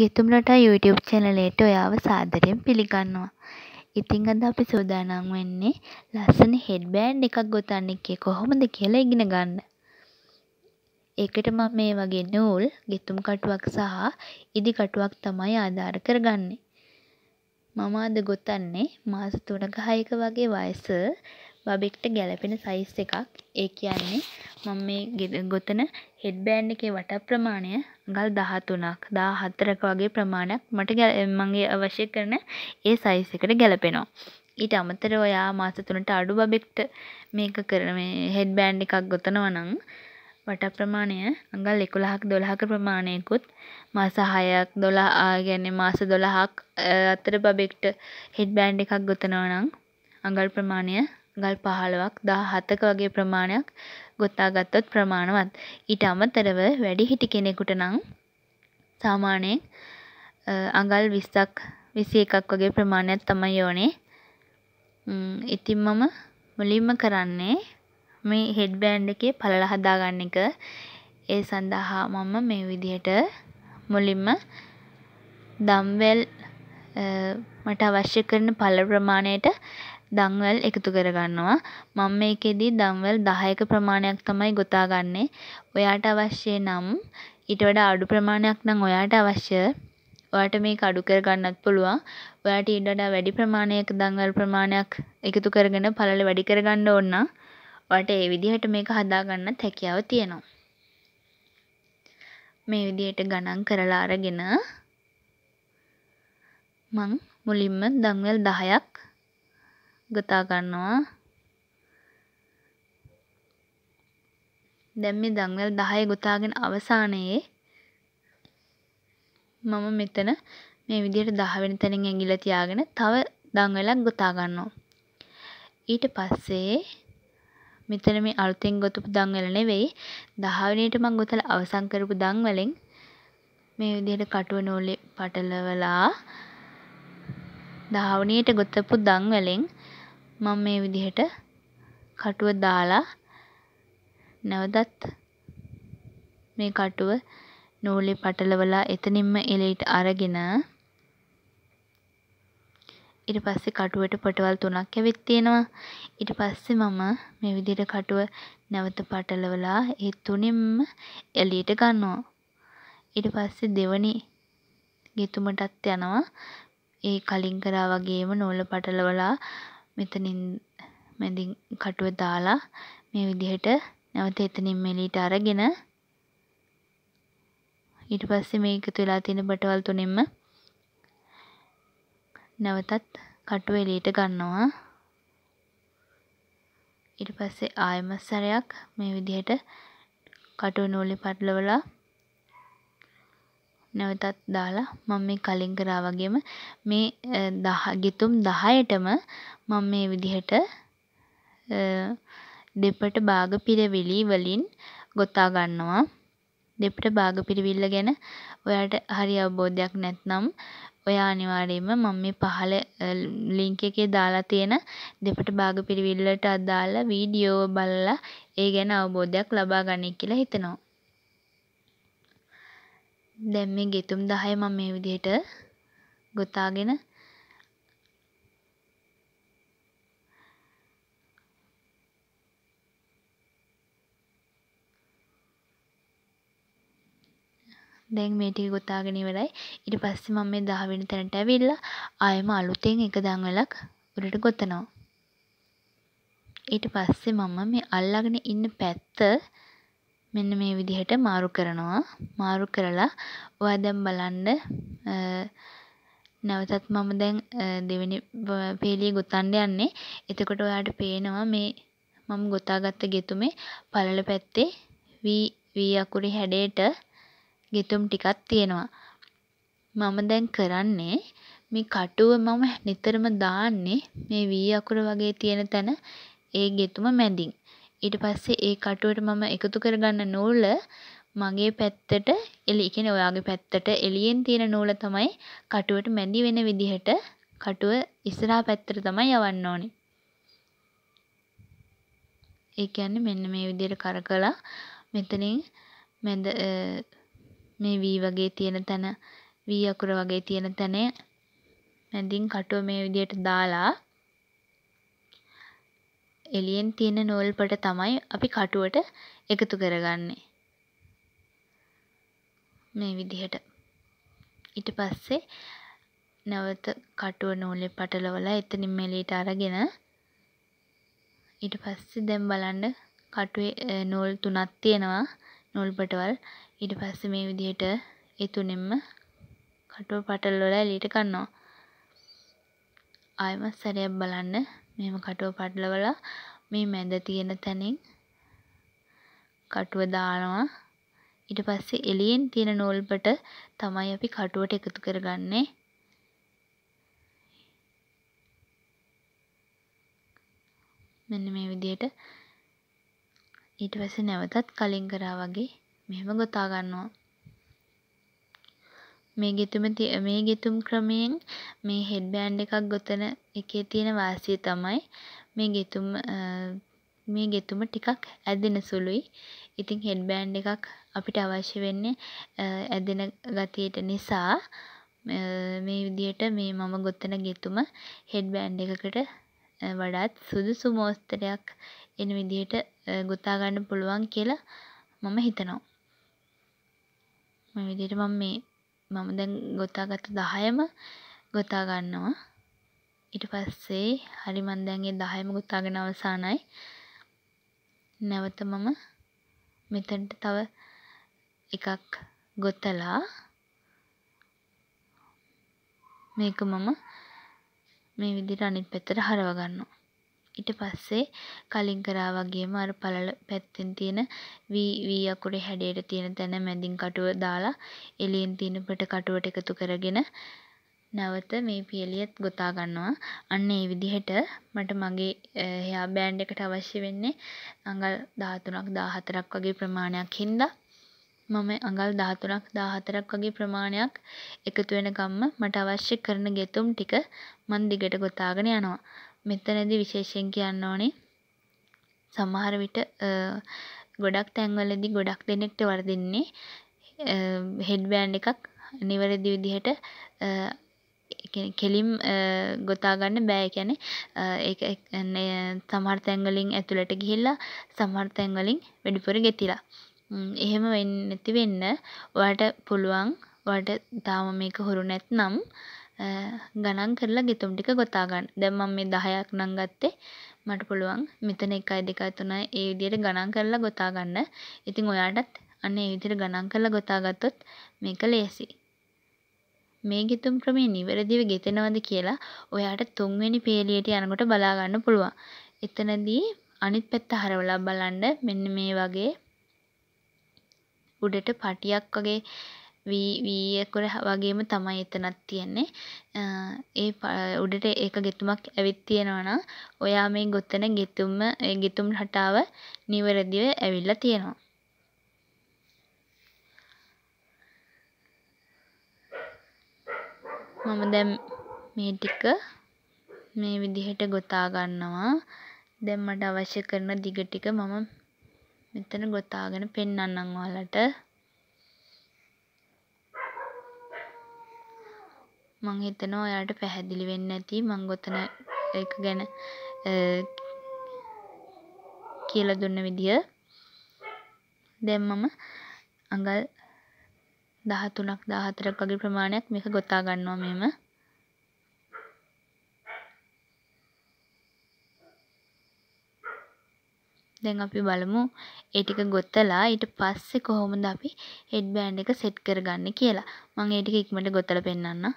ගෙතුම් රටා YouTube චැනලයට ඔයාව සාදරයෙන් පිළිගන්නවා. ඉතිං අද අපි සූදානම් වෙන්නේ ලස්සන හෙඩ් බෑන්් එකක් ගොතන්න එකේ කොහොමද කියලා ඉගෙන ගන්න. ඒකට මම මේ වගේ නූල් ගෙතුම් කටුවක් සහ ඉදි කටුවක් තමයි ආධාර කරගන්නේ. මම අද ගොතන්නේ මාස තුනක හයක වගේ වයස බබෙක්ට ගැලපෙන සයිස් එකක් ඒ කියන්නේ මම මේ ගොතන හෙඩ් බෑන්් එකේ වට ප්‍රමාණය ගල් දහතුනක් දා හත්තරක වගේ ප්‍රමාණයක් මට මගේ අවශ්‍ය කරන ඒ සයිස් එකට ගැලපෙනවා ඊට අමතර ඔයා මාස තුනට අඩු බබෙක්ට මේක කරන මේ හෙඩ් බෑන්් එකක් ගොතනවා නම් වට ප්‍රමාණය අඟල් එකුළහක් දොළහක ප්‍රමාණයකුත් මාස හයක් දොලා ආගැන්නේ මාස දොළහක් අතර බබෙක්ට හෙඩ් බෑන්් එකක් ගොතනවා නම් අඟල් ප්‍රමාණය ගල් 15ක් 17ක වගේ ප්‍රමාණයක් ගොතා ගත්තොත් ප්‍රමාණවත්. ඊට අමතරව වැඩිහිටි කෙනෙකුට නම් සාමාන්‍යයෙන් අඟල් 20ක් 21ක් වගේ ප්‍රමාණයක් තමයි ඕනේ. ඉතින් මම මුලින්ම කරන්නේ මේ හෙඩ් බෑන්ඩ් එකේ පළල හදා ගන්න එක. ඒ සඳහා මම මේ විදිහට මුලින්ම දම්වැල් මට අවශ්‍ය කරන පළ ප්‍රමාණයට දම්වැල් එකතු කරගන්නවා මම මේකෙදි දම්වැල් දහයක ප්‍රමාණයක් තමයි ගොතාගන්නේ ඔයාට අවශ්‍ය නම් ඊට වඩා අඩු ප්‍රමාණයක් නම් ඔයාට අවශ්‍ය ඔයාට මේක අඩු කරගන්නත් පුළුවන් ඔයාට ඊට වඩා වැඩි ප්‍රමාණයක දම්වැල් ප්‍රමාණයක් එකතු කරගෙන පළල වැඩි කරගන්න ඕන නම් ඔයාට ඒ විදිහට මේක හදාගන්නත් හැකියාව තියෙනවා මේ විදිහට ගණන් කරලා අරගෙන මං මුලින්ම දම්වැල් 10ක් ගොතා ගන්නවා දැන් මේ දංවැල් 10 ගොතාගෙන අවසානයේ මම මෙතන මේ විදිහට 10 වෙනි තැනින් ඇඟිල්ල තියාගෙන තව දංවැලක් ගොතා ගන්නවා ඊට පස්සේ මෙතන මේ අලුතෙන් ගොතපු දංවැල නෙවෙයි 10 වෙනියට මම ගොතලා අවසන් කරපු දංවැලෙන් මේ විදිහට කටුව නූලේ පටලවලා දහවනියට ගොතපු දංවැලෙන් මම මේ විදිහට කටුව දාලා නැවතත් මේ කටුව නූලේ පටලවලා එතනින්ම එලෙයිට අරගෙන ඊට පස්සේ කටුවට පොටවල් තුනක් ඇවිත් තියෙනවා ඊට පස්සේ මම මේ විදිහට කටුව නැවත පටලවලා ඒ තුනින්ම එලියට ගන්නවා ඊට පස්සේ දෙවනි ගෙතුමටත් යනවා ඒ කලින් කරා වගේම නූල පටලවලා මෙතනින් මැදින් කටුව දාලා මේ විදිහට නැවත එතනින් මෙලීට අරගෙන ඊට පස්සේ මේ එකතු වෙලා තියෙන බටවල් තුනෙන්ම නැවතත් කටුව එලීට ගන්නවා ඊට පස්සේ ආයම සැරයක් මේ විදිහට කටුව නූලේ පටලවලා නැවතත් දාලා මම මේ කලින් කරා වගේම මේ දහ ගිතුම් දහයටම මම මේ විදිහට දෙපට භාග පිරවිලි වලින් ගොතා ගන්නවා දෙපට භාග පිරවිල්ල ගැන ඔයාට හරි අවබෝධයක් නැත්නම් ඔයා අනිවාර්යයෙන්ම මම මේ පහල ලින්ක් එකේ දාලා තියෙන දෙපට භාග පිරවිල්ලට අදාළ වීඩියෝ බලලා ඒ ගැන අවබෝධයක් ලබා ගන්නයි කියලා හිතනවා දැන් මේ ගෙතුම් 10 මම මේ විදිහට ගොතාගෙන දැන් මේ ටික ගොතාගෙන ඉවරයි. ඊට පස්සේ මම මේ 10 වෙනි තැනට ඇවිල්ලා ආයෙම අලුතෙන් එක දඟලක් උඩට ගොතනවා. ඊට පස්සේ මම මේ අල්ලගෙන ඉන්න පැත්ත මෙන්න මේ විදිහට මාරු කරනවා මාරු කරලා ඔයා දැන් බලන්න නැවතත් මම දැන් දෙවෙනි පේලිය ගොතන්න යන්නේ එතකොට ඔයාට පේනවා මේ මම ගොතාගත්ත ගෙතුමේ පළල පැත්තේ වී වී අකුරේ හැඩයට ගෙතුම් ටිකක් තියෙනවා මම දැන් කරන්නේ මේ කටුව මම නිතරම දාන්නේ මේ වී අකුර වගේ තියෙන තැන ඒ ගෙතුම මැදින් ඊට පස්සේ ඒ කටුවට මම එකතු කරගන්න නූල මගේ පැත්තට එළි කියන්නේ ඔයාගේ පැත්තට එළියෙන් තියෙන නූල තමයි කටුවට මැදි වෙන විදිහට කටුව ඉස්සරහා පැත්තට තමයි යවන්න ඕනේ. ඒ කියන්නේ මෙන්න මේ විදිහට කරකලා මෙතනින් මැද මේ V වගේ තියෙන තැන V අකුර වගේ තියෙන තැන මැදින් කටුව මේ විදිහට දාලා එළියෙන් තියෙන නූල්පට තමයි අපි කටුවට එකතු කරගන්නේ. මේ විදිහට. ඊට පස්සේ නැවත කටුව නූලේ පටලවලා එතනින් මෙලීට අරගෙන ඊට පස්සේ දැන් බලන්න කටුවේ නූල් තුනක් තියෙනවා නූල්පටවල්. ඊට පස්සේ මේ විදිහට ඒ තුනෙන්ම කටුව පටලවලා එලීට ගන්නවා. ආයෙමත් සැරයක් බලන්න මෙහෙම කටුව පටලවලා මේ මැද තියෙන තැනින් කටුව දානවා ඊට පස්සේ එළියෙන් තියෙන නූල්පට තමයි අපි කටුවට එකතු කරගන්නේ මෙන්න මේ විදිහට ඊට පස්සේ නැවතත් කලින් කරා වගේ මෙහෙම ගොතා ගන්නවා මේ ගෙතුම මේ ගෙතුම් ක්‍රමයෙන් මේ හෙඩ් බෑන්ඩ් එකක් ගොතන එකේ තියෙන වාසිය තමයි මේ ගෙතුම් මේ ගෙතුම ටිකක් ඇදෙන සුළුයි. ඉතින් හෙඩ් බෑන්ඩ් එකක් අපිට අවශ්‍ය වෙන්නේ ඇදෙන ගතියට නිසා මේ විදියට මේ මම ගොතන ගෙතුම හෙඩ් බෑන්ඩ් එකකට වඩාත් සුදුසු මෝස්තරයක් එන විදියට ගොතා ගන්න පුළුවන් කියලා මම හිතනවා. මේ විදියට මම මේ මම දැන් ගොතාගත්ත දහයම ගොතා ගන්නවා ඊට පස්සේ හරි මන් දැන් ඒ 10ම ගොතාගෙන අවසానයි නැවත මම මෙතනට තව එකක් ගොතලා මේක මම මේ විදිහට අනිත් පැත්තට හරව ගන්නවා ඊට පස්සේ කලින් කරා වගේම අර පළල පැත්තෙන් තියෙන වී වී අකුරේ හැඩයට තියෙන තැන මැදින් කටුව දාලා එළියෙන් තියෙන පිට කටුවට එකතු කරගෙන නැවත මේ පියලියත් ගොතා ගන්නවා. අන්න ඒ විදිහට මට මගේ හෙයා බෑන්ඩ් එකට අවශ්‍ය වෙන්නේ අඟල් 13ක් 14ක් වගේ ප්‍රමාණයක් හින්දා මම අඟල් 13ක් 14ක් වගේ ප්‍රමාණයක් එකතු වෙනකම්ම මට අවශ්‍ය කරන ගෙතුම් ටික මන් දිගට ගොතාගෙන යනවා. මෙතනදි විශේෂයෙන් කියන්න ඕනේ සමහර විට ගොඩක් තැන්වලදී ගොඩක් දෙනෙක්ට වර්දින්නේ හෙඩ්බෑන්ඩ් එකක් නිවැරදි විදිහට කෙලින් ගොතාගන්න බෑ කියන්නේ ඒ සමහර තැන්වලින් ඇතුළට ගිහිල්ලා සමහර තැන්වලින් වැඩිපුර ගෙතිලා. එහෙම වෙන්නේ නැති වෙන්න ඔයාට පුළුවන් ඔයාට තාම මේක හුරු නැත්නම් ගණන් කරලා ගෙතුම් ටික ගොතා ගන්න. දැන් මම මේ 10ක් නම් ගත්තේ මට පුළුවන් මෙතන 1යි 2යි 3යි ඒ විදිහට ගණන් කරලා ගොතා ගන්න. ඉතින් ඔයාටත් අන්න ඒ විදිහට ගණන් කරලා ගොතා ගත්තොත් මේක ලේසියි. මේ ගෙතුම් ක්‍රමය නිවැරදිව ගෙතෙනවද කියලා ඔයාට තුන්වෙනි පේලියට යනකොට බලා ගන්න පුළුවන්. එතනදී අනිත් පැත්ත හරවලා බලන්න මෙන්න මේ වගේ උඩට පටියක් වගේ වී වීයකුර වගේම තමයි එතනත් තියෙන්නේ. ඒ උඩට ඒක ගෙතුමක් ඇවිත් තියෙනවා නම් ඔයා මේ ගොතන ගෙතුම ඒ ගෙතුම් රටාව නිවැරදිව ඇවිල්ලා තියෙනවා. මම දැන් මේ ටික මේ විදිහට ගොතා ගන්නවා. දැන් මට අවශ්‍ය කරන දිග ටික මම මෙතන ගොතාගෙන පෙන්නන්නම් ඔයාලට. මං හිතනවා ඔයාට පැහැදිලි වෙන්න ඇති මං ගොතන එක ගැන කියලා දුන්න විදිය. දැන් මම අඟල් 13ක් 14ක් වගේ ප්‍රමාණයක් මේක ගොතා ගන්නවා මෙහෙම. දැන් අපි බලමු ඒ ටික ගොතලා ඊට පස්සේ කොහොමද අපි හෙඩ් බෑන්ඩ් එක සෙට් කරගන්නේ කියලා. මම ඒ ටික ඉක්මනට ගොතලා පෙන්නන්නම්.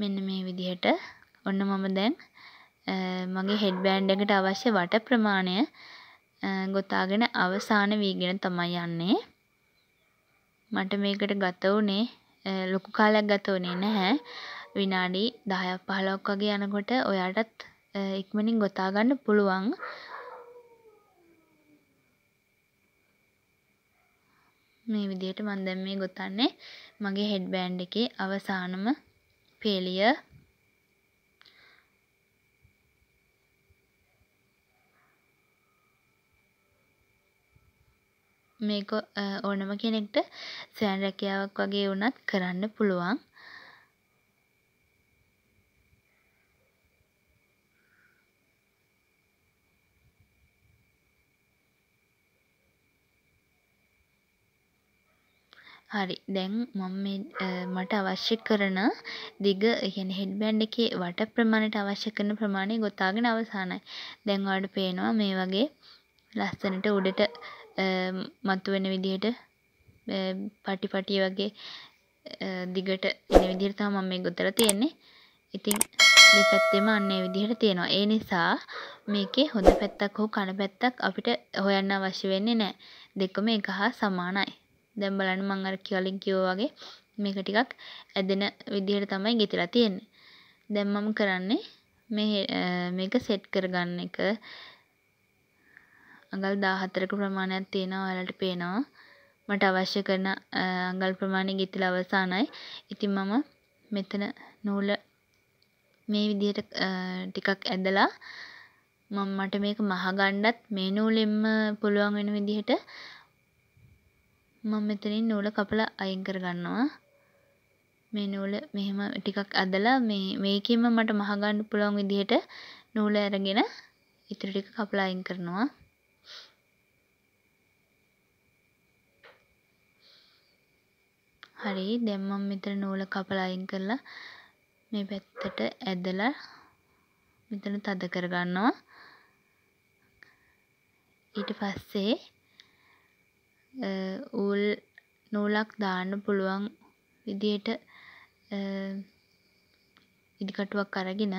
මෙන්න මේ විදිහට ඔන්න මම දැන් මගේ හෙඩ් බෑන්ඩ් එකට අවශ්‍ය වට ප්‍රමාණය ගොතාගෙන අවසාන වීගෙන තමයි යන්නේ. මට මේකට ගත වුණේ ලොකු කාලයක් ගත වුණේ නැහැ. විනාඩි 10ක් 15ක් වගේ යනකොට ඔයාටත් ඉක්මනින් ගොතා ගන්න පුළුවන්. මේ විදිහට මම දැන් මේ ගොතන්නේ මගේ හෙඩ් බෑන්ඩ් එකේ අවසානම failure මේක ඕනම කෙනෙක්ට සෑන් රැකියාවක් වගේ වුණත් කරන්න පුළුවන් හරි දැන් මම මට අවශ්‍ය කරන දිග ඒ කියන්නේ හෙඩ් බෑන්ඩ් එකේ වට ප්‍රමාණයට අවශ්‍ය කරන ප්‍රමාණය ගොතාගෙන අවසానයි. දැන් ඔයාලට පේනවා මේ වගේ ලස්සනට උඩට මතුවෙන විදිහට පටි පටි වගේ දිගට එන විදිහට තමයි මම මේ ගොතලා තියෙන්නේ. ඉතින් දෙපැත්තෙම අන්න ඒ විදිහට තියෙනවා. ඒ නිසා මේකේ හොඳ පැත්තක් හෝ කන පැත්තක් අපිට හොයන්න අවශ්‍ය වෙන්නේ නැහැ. දෙකම එක හා සමානයි. දැන් බලන්න මම අර කලින් කිව්වා වගේ මේක ටිකක් ඇදෙන විදිහට තමයි ගෙතිලා තියෙන්නේ. දැන් මම කරන්නේ මේ මේක සෙට් කරගන්න එක අඟල් 14ක ප්‍රමාණයක් තියෙනවා ඔයාලට පේනවා. මට අවශ්‍ය කරන අඟල් ප්‍රමාණය ගෙතිලා අවසానයි. ඉතින් මම මෙතන නූල මේ විදිහට ටිකක් ඇදලා මම මට මේක මහගණ්ඩත් මේ නූලෙන්ම පුළුවන් වෙන විදිහට මම මෙතනින් නූල කපලා අයින් කරගන්නවා. මේ නූල මෙහෙම ටිකක් ඇදලා මේ මේකෙම මට මහ ගන්න පුළුවන් විදිහට නූල අරගෙන ඉතුරු ටික කපලා අයින් කරනවා. හරි දැන් මම මෙතන නූල කපලා අයින් කරලා මේ පැත්තට ඇදලා මෙතන තද කරගන්නවා ඊට පස්සේ වූල් නූලක් දාන්න පුළුවන් විදියට ඉදිකටුවක් අරගෙන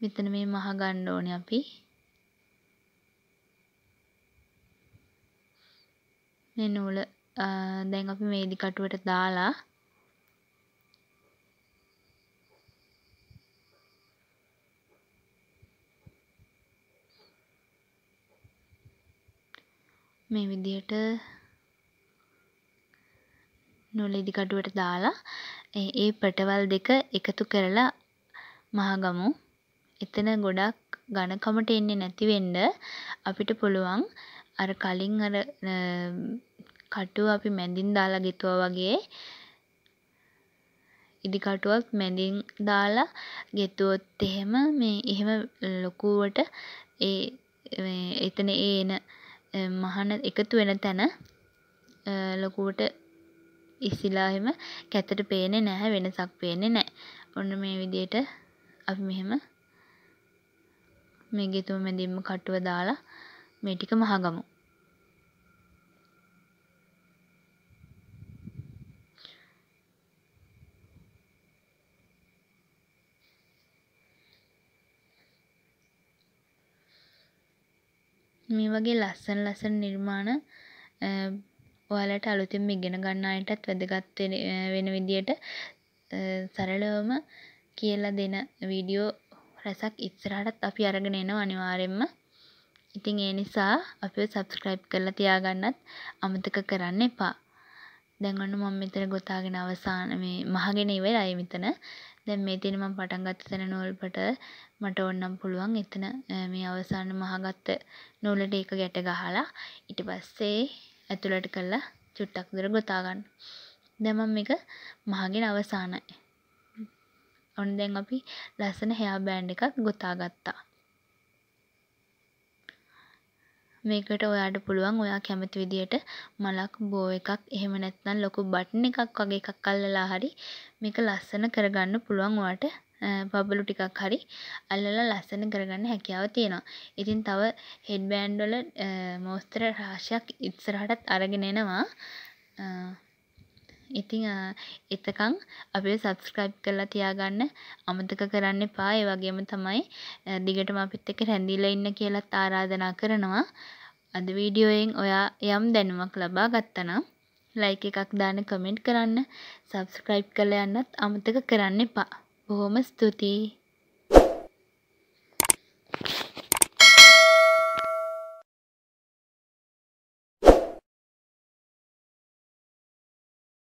මෙතන මේ මහ ගන්න ඕනේ අපි. මේ නූල දැන් අපි මේ ඉදිකටුවට දාලා මේ විදියට නොලෙදි කඩුවට දාලා ඒ පටවල් දෙක එකතු කරලා මහගමු. එතන ගොඩක් ඝනකමට එන්නේ නැති වෙන්න අපිට පුළුවන් අර කලින් අර කටුව අපි මැදින් දාලා ගෙතුවා වගේ ඉදි කටුවක් මැදින් දාලා ගෙතුවොත් එහෙම මේ එහෙම ලොකුවට ඒ එතන ඒ එන මහන එකතු වෙන තැන ලොකුවට ඉස්සිලා එහෙම කැතට පේන්නේ නැහැ වෙනසක් පේන්නේ නැහැ. ඔන්න මේ විදිහට අපි මෙහෙම මේ ගෙතුම මැදින්ම කටුව දාලා මේ ටික මහගමු. මේ වගේ ලස්සන ලස්සන නිර්මාණ ඔයාලට අලුතින්ම ඉගෙන ගන්න අයටත් වැදගත් වෙන විදියට සරලවම කියලා දෙන වීඩියෝ රැසක් ඉස්සරහටත් අපි අරගෙන එනවා අනිවාර්යෙන්ම. ඉතින් ඒ නිසා අපිව subscribe කරලා තියාගන්නත් අමතක කරන්න එපා. දැන් ඔන්න මම මෙතන ගොතාගෙන අවසාන මේ මහගෙන ඉවරයි මෙතන. දැන් මේ තියෙන මම පටන් ගත්ත තැන නූල්පට මට ඕනනම් පුළුවන් එතන මේ අවසාන මහගත්ත නූලට ඒක ගැට ගහලා ඊට පස්සේ ඇතුළට කරලා චුට්ටක් දුර ගොතා ගන්න. දැන් මම මේක මහගෙන අවසానයි. ඔන්න දැන් අපි ලස්සන හෙයා බෑන්ඩ් එකක් ගොතා ගත්තා. මේකට ඔයාට පුළුවන් ඔයා කැමති විදියට මලක් බෝ එකක් එහෙම නැත්නම් ලොකු බටන් එකක් වගේ එකක් අල්ලලා හරි මේක ලස්සන කරගන්න පුළුවන් ඔයාට බබලු ටිකක් හරි අල්ලලා ලස්සන කරගන්න හැකියාව තියෙනවා. ඉතින් තව හෙඩ් බෑන්ඩ් වල මෝස්තර රාශියක් ඉස්සරහටත් අරගෙන එනවා. ඉතිං එතකං අපිව සබස්ක්‍රයිබ් කරලා තියාගන්න අමතක කරන්න එපා ඒ වගේම තමයි දිගටම අපිත් එක්ක රැඳිලා ඉන්න කියලත් ආරාධනා කරනවා අද වීඩියෝයෙන් ඔයා යම් දැනුමක් ලබා ගත්තනම් ලයික් එකක් දාන්න කමෙන්ට් කරන්න සබස්ක්‍රයිබ් කරලා යන්නත් අමතක කරන්න එපා බොහොම ස්තුතියි